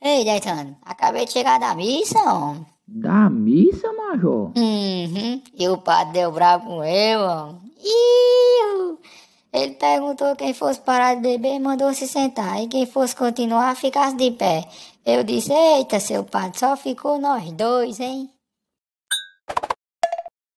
Ei, Deitano, acabei de chegar da missa, homem. Da missa, Major? Uhum. E o padre deu bravo com eu, homem. Iu! Ele perguntou quem fosse parar de beber mandou se sentar. E quem fosse continuar ficasse de pé. Eu disse, eita, seu padre, só ficou nós dois, hein?